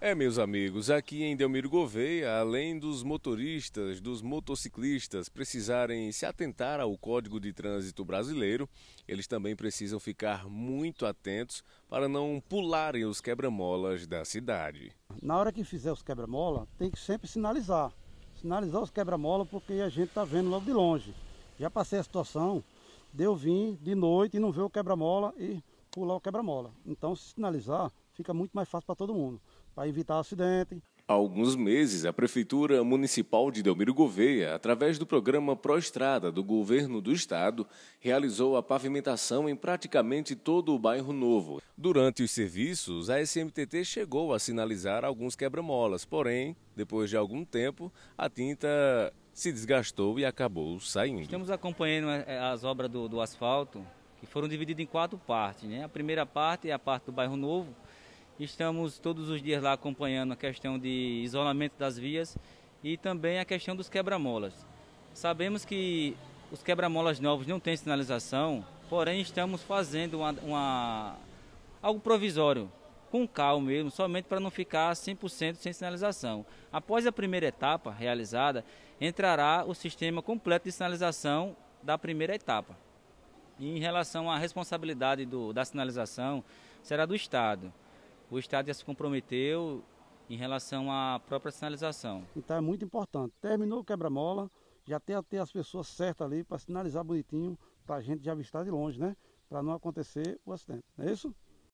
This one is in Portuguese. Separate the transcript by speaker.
Speaker 1: É, meus amigos, aqui em Delmiro Gouveia, além dos motoristas, dos motociclistas precisarem se atentar ao Código de Trânsito Brasileiro, eles também precisam ficar muito atentos para não pularem os quebra-molas da cidade.
Speaker 2: Na hora que fizer os quebra-mola, tem que sempre sinalizar. Sinalizar os quebra-mola porque a gente está vendo logo de longe. Já passei a situação de eu vir de noite e não ver o quebra-mola e pular o quebra-mola. Então, se sinalizar, fica muito mais fácil para todo mundo para evitar acidente.
Speaker 1: Há alguns meses, a Prefeitura Municipal de Delmiro Gouveia, através do programa Proestrada do Governo do Estado, realizou a pavimentação em praticamente todo o bairro novo. Durante os serviços, a SMTT chegou a sinalizar alguns quebra-molas, porém, depois de algum tempo, a tinta se desgastou e acabou saindo. Estamos
Speaker 3: acompanhando é, é, as obras do, do asfalto, que foram divididas em quatro partes. Né? A primeira parte é a parte do bairro novo, Estamos todos os dias lá acompanhando a questão de isolamento das vias e também a questão dos quebra-molas. Sabemos que os quebra-molas novos não têm sinalização, porém estamos fazendo uma, uma algo provisório, com calma mesmo, somente para não ficar 100% sem sinalização. Após a primeira etapa realizada, entrará o sistema completo de sinalização da primeira etapa. E em relação à responsabilidade do, da sinalização, será do Estado o Estado já se comprometeu em relação à própria sinalização.
Speaker 2: Então é muito importante. Terminou o quebra-mola, já tem até as pessoas certas ali para sinalizar bonitinho, para a gente já avistar de longe, né? Para não acontecer o acidente. Não é isso?